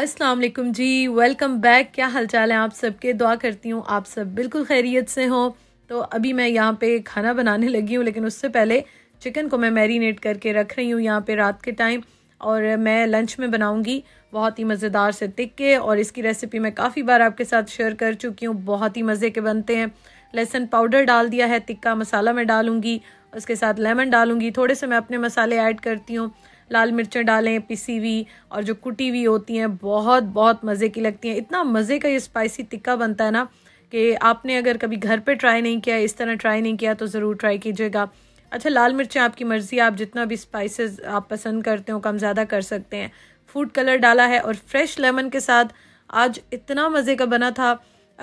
अस्सलाम वालेकुम जी welcome back क्या हालचाल है आप सबके दुआ करती हूँ आप सब बिल्कुल खैरियत से हों तो अभी मैं यहाँ पे खाना बनाने लगी हूँ लेकिन उससे पहले चिकन को मैं मैरिनेट करके रख रही हूँ यहाँ पे रात के टाइम और मैं लंच में बनाऊँगी बहुत ही मज़ेदार से टिक्के और इसकी रेसिपी मैं काफ़ी बार आपके साथ शेयर कर चुकी हूँ बहुत ही मज़े के बनते हैं लहसुन पाउडर डाल दिया है टिक्का मसाला मैं डालूँगी उसके साथ लेमन डालूँगी थोड़े से मैं अपने मसाले ऐड करती हूँ लाल मिर्चें डालें पिसी हुई और जो कुटी हुई होती हैं बहुत बहुत मज़े की लगती हैं इतना मज़े का ये स्पाइसी टिक्का बनता है ना कि आपने अगर कभी घर पे ट्राई नहीं किया इस तरह ट्राई नहीं किया तो ज़रूर ट्राई कीजिएगा अच्छा लाल मिर्चें आपकी मर्ज़ी आप जितना भी स्पाइसेस आप पसंद करते हो कम ज़्यादा कर सकते हैं फूड कलर डाला है और फ्रेश लेमन के साथ आज इतना मज़े का बना था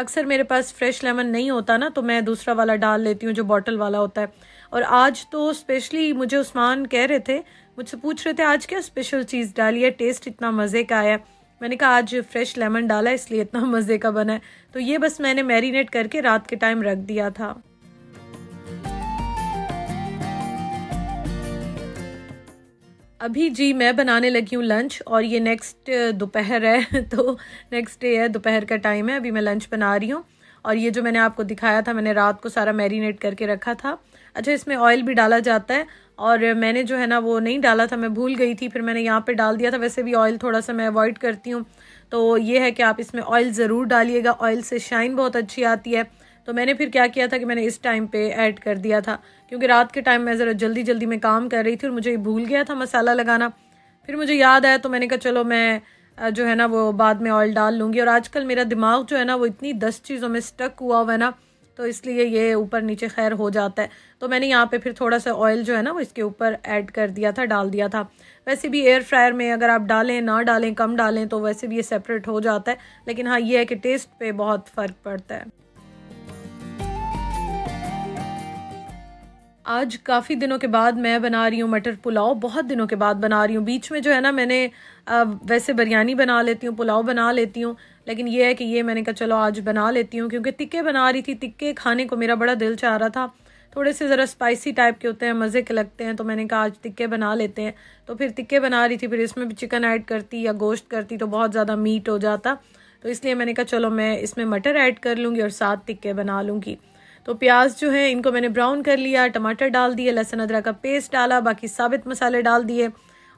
अक्सर मेरे पास फ्रेश लेमन नहीं होता ना तो मैं दूसरा वाला डाल लेती हूँ जो बॉटल वाला होता है और आज तो स्पेशली मुझे उस्मान कह रहे थे मुझसे पूछ रहे थे आज क्या स्पेशल चीज़ डाली है टेस्ट इतना मज़े का आया मैंने कहा आज फ्रेश लेमन डाला इसलिए इतना मज़े का बना है तो ये बस मैंने मैरिनेट करके रात के टाइम रख दिया था अभी जी मैं बनाने लगी हूँ लंच और ये नेक्स्ट दोपहर है तो नेक्स्ट डे है दोपहर का टाइम है अभी मैं लंच बना रही हूँ और ये जो मैंने आपको दिखाया था मैंने रात को सारा मैरिनेट करके रखा था अच्छा इसमें ऑयल भी डाला जाता है और मैंने जो है ना वो नहीं डाला था मैं भूल गई थी फिर मैंने यहाँ पे डाल दिया था वैसे भी ऑयल थोड़ा सा मैं अवॉइड करती हूँ तो ये है कि आप इसमें ऑयल ज़रूर डालिएगा ऑयल से शाइन बहुत अच्छी आती है तो मैंने फिर क्या किया था कि मैंने इस टाइम पे ऐड कर दिया था क्योंकि रात के टाइम मैं ज़रा जल्दी जल्दी में काम कर रही थी और मुझे भूल गया था मसाला लगाना फिर मुझे याद आया तो मैंने कहा चलो मैं जो है ना वो बाद में ऑयल डाल लूँगी और आजकल मेरा दिमाग जो है ना वो इतनी दस चीज़ों में स्टक हुआ हुआ है ना तो इसलिए ये ऊपर नीचे खैर हो जाता है तो मैंने यहाँ पे फिर थोड़ा सा ऑयल जो है ना वो इसके ऊपर ऐड कर दिया था डाल दिया था वैसे भी एयर फ्रायर में अगर आप डालें ना डालें कम डालें तो वैसे भी ये सेपरेट हो जाता है लेकिन हाँ ये है कि टेस्ट पे बहुत फ़र्क पड़ता है आज काफ़ी दिनों के बाद मैं बना रही हूँ मटर पुलाव बहुत दिनों के बाद बना रही हूँ बीच में जो है ना मैंने वैसे बिरयानी बना लेती हूँ पुलाव बना लेती हूँ लेकिन ये है कि ये मैंने कहा चलो आज बना लेती हूँ क्योंकि टिक्के बना रही थी टिक्के खाने को मेरा बड़ा दिल चाह रहा था थोड़े से ज़रा स्पाइसी टाइप के होते हैं मज़े के लगते हैं तो मैंने कहा आज टिक्के बना लेते हैं तो फिर टिक्के बना रही थी फिर इसमें भी चिकन ऐड करती या गोश्त करती तो बहुत ज़्यादा मीट हो जाता तो इसलिए मैंने कहा चलो मैं इसमें मटर ऐड कर लूँगी और साथ टिक्के बना लूँगी तो प्याज जो है इनको मैंने ब्राउन कर लिया टमाटर डाल दिए लहसुन अदरक का पेस्ट डाला बाकी साबित मसाले डाल दिए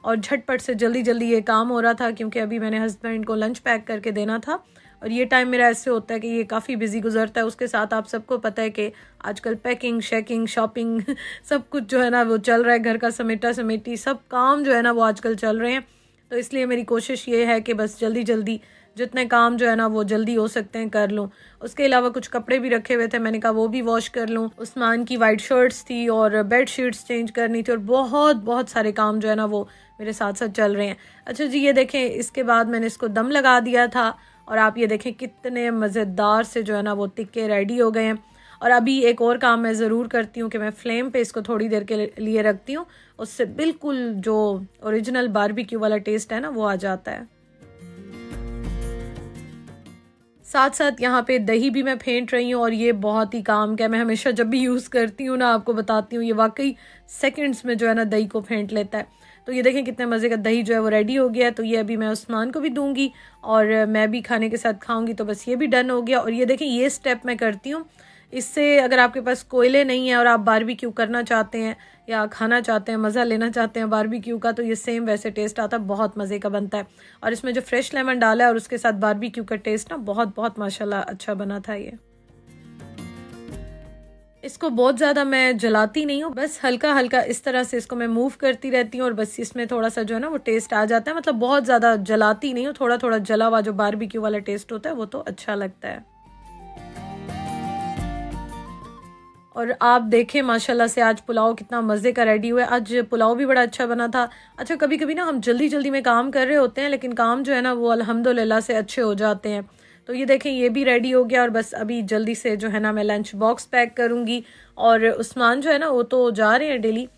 और झटपट से जल्दी जल्दी ये काम हो रहा था क्योंकि अभी मैंने हस्बैंड को लंच पैक करके देना था और ये टाइम मेरा ऐसे होता है कि ये काफ़ी बिजी गुजरता है उसके साथ आप सबको पता है कि आजकल पैकिंग शेकिंग शॉपिंग सब कुछ जो है ना वो चल रहा है घर का समेटा समेटी सब काम जो है ना वो आजकल चल रहे हैं तो इसलिए मेरी कोशिश ये है कि बस जल्दी जल्दी जितने काम जो है ना वो जल्दी हो सकते हैं कर लूँ उसके अलावा कुछ कपड़े भी रखे हुए थे मैंने कहा वो भी वॉश कर लूँ उस्मान की वाइट शर्ट्स थी और बेड शीट्स चेंज करनी थी और बहुत बहुत सारे काम जो है ना वो मेरे साथ साथ चल रहे हैं अच्छा जी ये देखें इसके बाद मैंने इसको दम लगा दिया था और आप ये देखें कितने मज़ेदार से जो है ना वो टिक्के रेडी हो गए हैं और अभी एक और काम मैं ज़रूर करती हूँ कि मैं फ्लेम पे इसको थोड़ी देर के लिए रखती हूँ उससे बिल्कुल जो ओरिजिनल बारबेक्यू वाला टेस्ट है ना वो आ जाता है साथ साथ यहाँ पे दही भी मैं फेंट रही हूँ और ये बहुत ही काम का मैं हमेशा जब भी यूज़ करती हूँ ना आपको बताती हूँ ये वाकई सेकंड्स में जो है ना दही को फेंट लेता है तो ये देखें कितने मज़े का दही जो है वो रेडी हो गया है तो ये अभी मैं उस्मान को भी दूंगी और मैं भी खाने के साथ खाऊंगी तो बस ये भी डन हो गया और ये देखें ये स्टेप मैं करती हूँ इससे अगर आपके पास कोयले नहीं है और आप क्यू करना चाहते हैं या खाना चाहते हैं मज़ा लेना चाहते हैं क्यू का तो ये सेम वैसे टेस्ट आता है बहुत मज़े का बनता है और इसमें जो फ्रेश लेमन डाला है और उसके साथ बारबी क्यू का टेस्ट ना बहुत बहुत माशाल्लाह अच्छा बना था ये इसको बहुत ज़्यादा मैं जलाती नहीं हूँ बस हल्का हल्का इस तरह से इसको मैं मूव करती रहती हूँ और बस इसमें थोड़ा सा जो है ना वो टेस्ट आ जाता है मतलब बहुत ज़्यादा जलाती नहीं हूँ थोड़ा थोड़ा जला हुआ जो बारबी वाला टेस्ट होता है वो तो अच्छा लगता है और आप देखें माशाल्लाह से आज पुलाव कितना मज़े का रेडी हुआ है आज पुलाव भी बड़ा अच्छा बना था अच्छा कभी कभी ना हम जल्दी जल्दी में काम कर रहे होते हैं लेकिन काम जो है ना वो अल्हम्दुलिल्लाह से अच्छे हो जाते हैं तो ये देखें ये भी रेडी हो गया और बस अभी जल्दी से जो है ना मैं लंच बॉक्स पैक करूँगी और उस्मान जो है ना वो तो जा रहे हैं डेली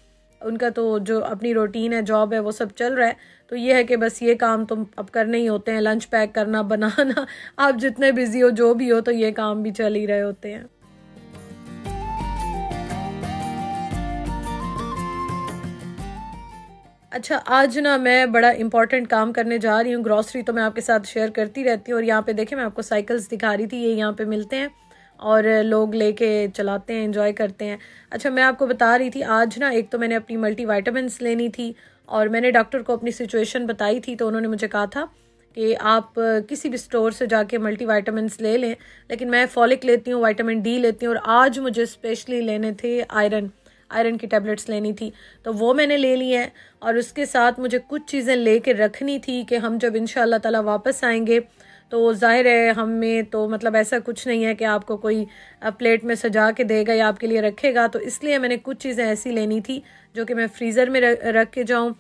उनका तो जो अपनी रूटीन है जॉब है वो सब चल रहा है तो ये है कि बस ये काम तो अब करने ही होते हैं लंच पैक करना बनाना आप जितने बिज़ी हो जो भी हो तो ये काम भी चल ही रहे होते हैं अच्छा आज ना मैं बड़ा इंपॉर्टेंट काम करने जा रही हूँ ग्रॉसरी तो मैं आपके साथ शेयर करती रहती हूँ और यहाँ पे देखें मैं आपको साइकिल्स दिखा रही थी ये यहाँ पे मिलते हैं और लोग लेके चलाते हैं इंजॉय करते हैं अच्छा मैं आपको बता रही थी आज ना एक तो मैंने अपनी मल्टी वाइटामस लेनी थी और मैंने डॉक्टर को अपनी सिचुएशन बताई थी तो उन्होंने मुझे कहा था कि आप किसी भी स्टोर से जाके मल्टी वाइटामस ले लें लेकिन मैं फॉलिक लेती हूँ वाइटामिन डी लेती हूँ और आज मुझे स्पेशली लेने थे आयरन आयरन की टैबलेट्स लेनी थी तो वो मैंने ले ली हैं और उसके साथ मुझे कुछ चीज़ें ले कर रखनी थी कि हम जब इन ताला वापस आएंगे तो ज़ाहिर है हमें तो मतलब ऐसा कुछ नहीं है कि आपको कोई प्लेट में सजा के देगा या आपके लिए रखेगा तो इसलिए मैंने कुछ चीज़ें ऐसी लेनी थी जो कि मैं फ्रीज़र में रख के जाऊँ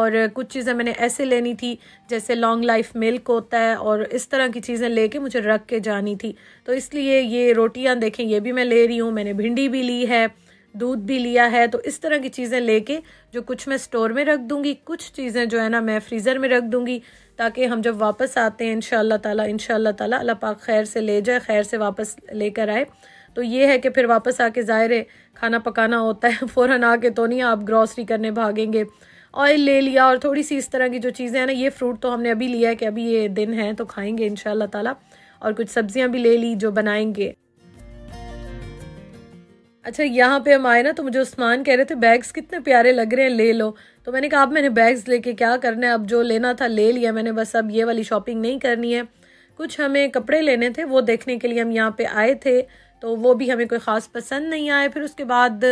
और कुछ चीज़ें मैंने ऐसे लेनी थी जैसे लॉन्ग लाइफ मिल्क होता है और इस तरह की चीज़ें लेके मुझे रख के जानी थी तो इसलिए ये रोटियां देखें ये भी मैं ले रही हूँ मैंने भिंडी भी ली है दूध भी लिया है तो इस तरह की चीज़ें लेके जो कुछ मैं स्टोर में रख दूंगी कुछ चीज़ें जो है ना मैं फ्रीज़र में रख दूंगी ताकि हम जब वापस आते हैं इन ताला इन ताला अल्लाह पाक खैर से ले जाए खैर से वापस लेकर आए तो ये है कि फिर वापस आके ज़ाहिर है खाना पकाना होता है फ़ौर आके तो नहीं आप ग्रॉसरी करने भागेंगे ऑयल ले लिया और थोड़ी सी इस तरह की जो चीज़ें हैं ना ये फ्रूट तो हमने अभी लिया है कि अभी ये दिन है तो खाएँगे इन ताला और कुछ सब्जियां भी ले ली जो बनाएंगे अच्छा यहाँ पे हम आए ना तो मुझे उस्मान कह रहे थे बैग्स कितने प्यारे लग रहे हैं ले लो तो मैंने कहा अब मैंने बैग्स लेके क्या करना है अब जो लेना था ले लिया मैंने बस अब ये वाली शॉपिंग नहीं करनी है कुछ हमें कपड़े लेने थे वो देखने के लिए हम यहाँ पे आए थे तो वो भी हमें कोई ख़ास पसंद नहीं आए फिर उसके बाद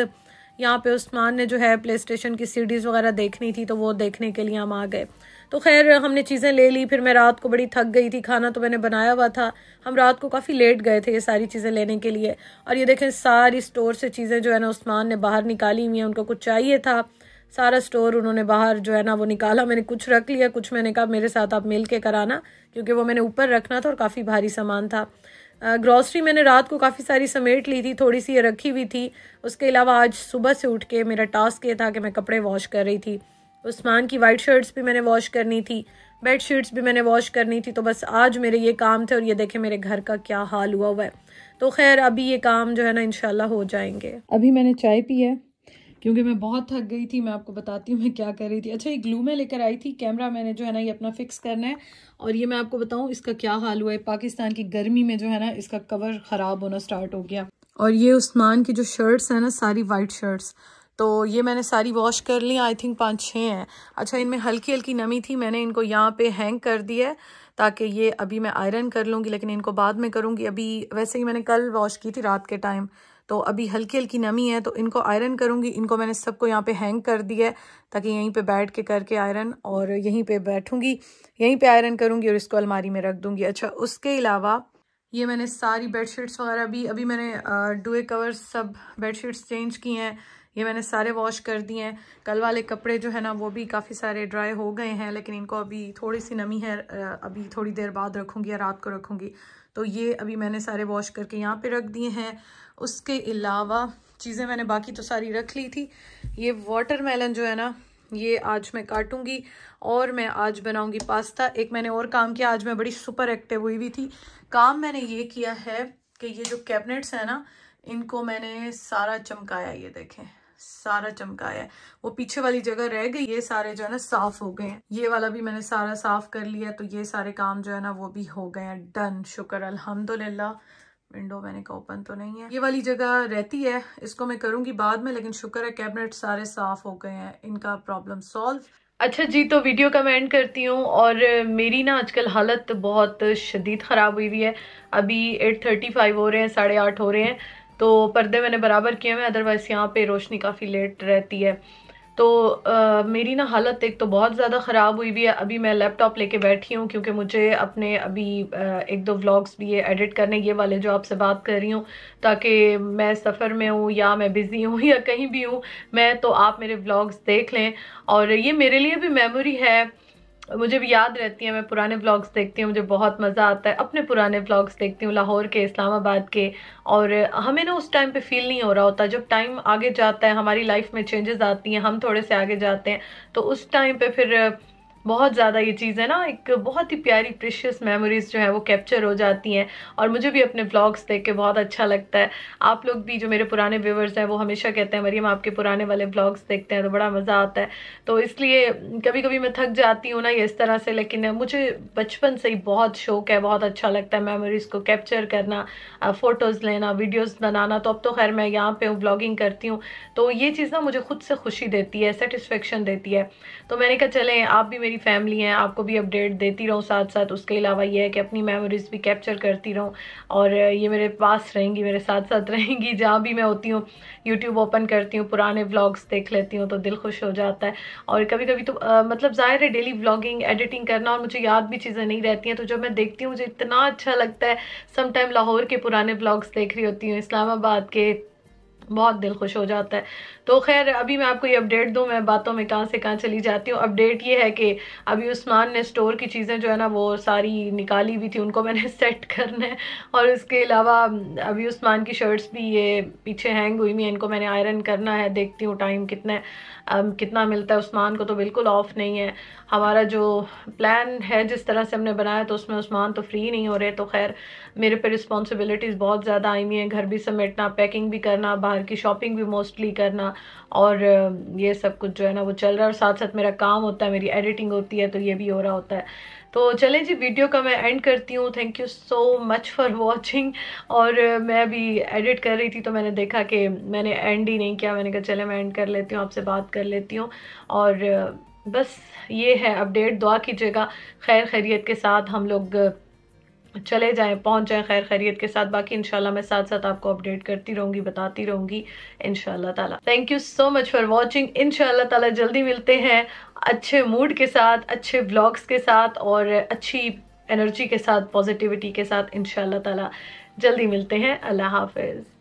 यहाँ पे उस्मान ने जो है प्ले स्टेशन की सीडीज़ वगैरह देखनी थी तो वो देखने के लिए हम आ गए तो खैर हमने चीज़ें ले ली फिर मैं रात को बड़ी थक गई थी खाना तो मैंने बनाया हुआ था हम रात को काफ़ी लेट गए थे ये सारी चीज़ें लेने के लिए और ये देखें सारी स्टोर से चीज़ें जो है ना उस्मान ने बाहर निकाली हुई हैं उनको कुछ चाहिए था सारा स्टोर उन्होंने बाहर जो है ना वो निकाला मैंने कुछ रख लिया कुछ मैंने कहा मेरे साथ आप मिल के कराना क्योंकि वो मैंने ऊपर रखना था और काफ़ी भारी सामान था ग्रॉसरी मैंने रात को काफ़ी सारी समेट ली थी थोड़ी सी ये रखी हुई थी उसके अलावा आज सुबह से उठ के मेरा टास्क ये था कि मैं कपड़े वॉश कर रही थी उस्मान की वाइट शर्ट्स भी मैंने वॉश करनी थी बेड शीट्स भी मैंने वॉश करनी थी तो बस आज मेरे ये काम थे और ये देखे मेरे घर का क्या हाल हुआ हुआ है तो खैर अभी ये काम जो है ना इनशाला हो जाएंगे अभी मैंने चाय पी है क्योंकि मैं बहुत थक गई थी मैं आपको बताती हूँ मैं क्या कर रही थी अच्छा ये ग्लू में लेकर आई थी कैमरा मैंने जो है ना ये अपना फिक्स करना है और ये मैं आपको बताऊँ इसका क्या हाल हुआ है पाकिस्तान की गर्मी में जो है ना इसका कवर ख़राब होना स्टार्ट हो गया और ये उस्मान की जो शर्ट्स हैं ना सारी वाइट शर्ट्स तो ये मैंने सारी वॉश कर ली आई थिंक पाँच छः हैं अच्छा इनमें हल्की हल्की नमी थी मैंने इनको यहाँ पे हैंग कर दिया है ताकि ये अभी मैं आयरन कर लूँगी लेकिन इनको बाद में करूँगी अभी वैसे ही मैंने कल वॉश की थी रात के टाइम तो अभी हल्की हल्की नमी है तो इनको आयरन करूँगी इनको मैंने सबको यहाँ पे हैंग कर दिया है ताकि यहीं पे बैठ के करके आयरन और यहीं पे बैठूँगी यहीं पे आयरन करूँगी और इसको अलमारी में रख दूँगी अच्छा उसके अलावा ये मैंने सारी बेडशीट्स वगैरह भी अभी मैंने डुए कवर सब बेडशीट्स चेंज किए हैं ये मैंने सारे वॉश कर दिए हैं कल वाले कपड़े जो है ना वो भी काफ़ी सारे ड्राई हो गए हैं लेकिन इनको अभी थोड़ी सी नमी है अभी थोड़ी देर बाद रखूँगी या रात को रखूँगी तो ये अभी मैंने सारे वॉश करके यहाँ पे रख दिए हैं उसके अलावा चीज़ें मैंने बाकी तो सारी रख ली थी ये वाटर जो है ना ये आज मैं काटूंगी और मैं आज बनाऊंगी पास्ता एक मैंने और काम किया आज मैं बड़ी सुपर एक्टिव हुई हुई थी काम मैंने ये किया है कि ये जो कैबिनेट्स हैं ना इनको मैंने सारा चमकाया ये देखें सारा चमकाया है वो पीछे वाली जगह रह गई ये सारे जो है ना साफ हो गए हैं ये वाला भी मैंने सारा साफ कर लिया तो ये सारे काम जो है ना वो भी हो गए हैं डन शुक्र अल्हम्दुलिल्लाह विंडो मैंने कहा ओपन तो नहीं है ये वाली जगह रहती है इसको मैं करूंगी बाद में लेकिन शुक्र है कैबिनेट सारे साफ हो गए हैं इनका प्रॉब्लम सॉल्व अच्छा जी तो वीडियो का मैं एंड करती हूँ और मेरी ना आजकल हालत बहुत शदीद ख़राब हुई हुई है अभी एट थर्टी फाइव हो रहे हैं साढ़े आठ हो रहे हैं तो पर्दे मैंने बराबर किए हुए अदरवाइज़ यहाँ पे रोशनी काफ़ी लेट रहती है तो आ, मेरी ना हालत एक तो बहुत ज़्यादा ख़राब हुई भी है अभी मैं लैपटॉप लेके बैठी हूँ क्योंकि मुझे अपने अभी आ, एक दो व्लॉग्स भी ये एडिट करने ये वाले जो आपसे बात कर रही हूँ ताकि मैं सफ़र में हूँ या मैं बिज़ी हूँ या कहीं भी हूँ मैं तो आप मेरे व्लॉग्स देख लें और ये मेरे लिए भी मेमोरी है मुझे भी याद रहती है मैं पुराने ब्लॉग्स देखती हूँ मुझे बहुत मज़ा आता है अपने पुराने ब्लॉग्स देखती हूँ लाहौर के इस्लामाबाद के और हमें ना उस टाइम पे फील नहीं हो रहा होता जब टाइम आगे जाता है हमारी लाइफ में चेंजेस आती हैं हम थोड़े से आगे जाते हैं तो उस टाइम पे फिर बहुत ज़्यादा ये चीज़ है ना एक बहुत ही प्यारी प्रिशियस मेमोरीज़ जो है वो कैप्चर हो जाती हैं और मुझे भी अपने ब्लॉग्स देख के बहुत अच्छा लगता है आप लोग भी जो मेरे पुराने व्यूवर्स हैं वो हमेशा कहते हैं मरियम आपके पुराने वाले ब्लॉग्स देखते हैं तो बड़ा मज़ा आता है तो इसलिए कभी कभी मैं थक जाती हूँ ना ये इस तरह से लेकिन मुझे बचपन से ही बहुत शौक है बहुत अच्छा लगता है मेमोरीज़ को कैप्चर करना फ़ोटोज़ लेना वीडियोज़ बनाना तो अब तो खैर मैं यहाँ पर हूँ ब्लॉगिंग करती हूँ तो ये चीज़ ना मुझे खुद से खुशी देती है सेटिस्फेक्शन देती है तो मैंने कहा चलें आप भी मेरी फैमिली हैं आपको भी अपडेट देती रहूँ साथ साथ उसके अलावा ये है कि अपनी मेमोरीज़ भी कैप्चर करती रहूँ और ये मेरे पास रहेंगी मेरे साथ साथ रहेंगी जहाँ भी मैं होती हूँ यूट्यूब ओपन करती हूँ पुराने व्लॉग्स देख लेती हूँ तो दिल खुश हो जाता है और कभी कभी तो आ, मतलब ज़ाहिर है डेली व्लॉगिंग एडिटिंग करना और मुझे याद भी चीज़ें नहीं रहती हैं तो जब मैं देखती हूँ मुझे इतना अच्छा लगता है समटाइम लाहौर के पुराने व्लॉग्स देख रही होती हूँ इस्लामाबाद के बहुत दिल खुश हो जाता है तो खैर अभी मैं आपको ये अपडेट दूँ मैं बातों में कहाँ से कहाँ चली जाती हूँ अपडेट ये है कि अभी उस्मान ने स्टोर की चीज़ें जो है ना वो सारी निकाली भी थी उनको मैंने सेट करना है और इसके अलावा अभी उस्मान की शर्ट्स भी ये पीछे हैंग हुई हुई हैं इनको मैंने आयरन करना है देखती हूँ टाइम कितना कितना मिलता है उस्मान को तो बिल्कुल ऑफ नहीं है हमारा जो प्लान है जिस तरह से हमने बनाया तो उसमें उस्मान तो फ्री नहीं हो रहे तो खैर मेरे पे रिस्पॉन्सिबिलिटीज़ बहुत ज़्यादा आई हुई हैं घर भी समेटना पैकिंग भी करना बाहर बाहर की शॉपिंग भी मोस्टली करना और ये सब कुछ जो है ना वो चल रहा है और साथ साथ मेरा काम होता है मेरी एडिटिंग होती है तो ये भी हो रहा होता है तो चलें जी वीडियो का मैं एंड करती हूँ thank you so much for watching और मैं अभी एडिट कर रही थी तो मैंने देखा कि मैंने एंड ही नहीं किया मैंने कहा चले मैं एंड कर लेती हूँ आपसे बात कर लेती हूँ और बस ये है अपडेट दुआ कीजिएगा खैर खैरियत के साथ हम लोग चले जाएँ पहुँच जाएँ खैर खैरियत के साथ बाकी इनशाला मैं साथ साथ आपको अपडेट करती रहूँगी बताती रहूँगी इन ताला thank you so much for watching इनशाला ताला जल्दी मिलते हैं अच्छे मूड के साथ अच्छे ब्लॉग्स के साथ और अच्छी एनर्जी के साथ पॉजिटिविटी के साथ इन ताला जल्दी मिलते हैं अल्लाह हाफिज़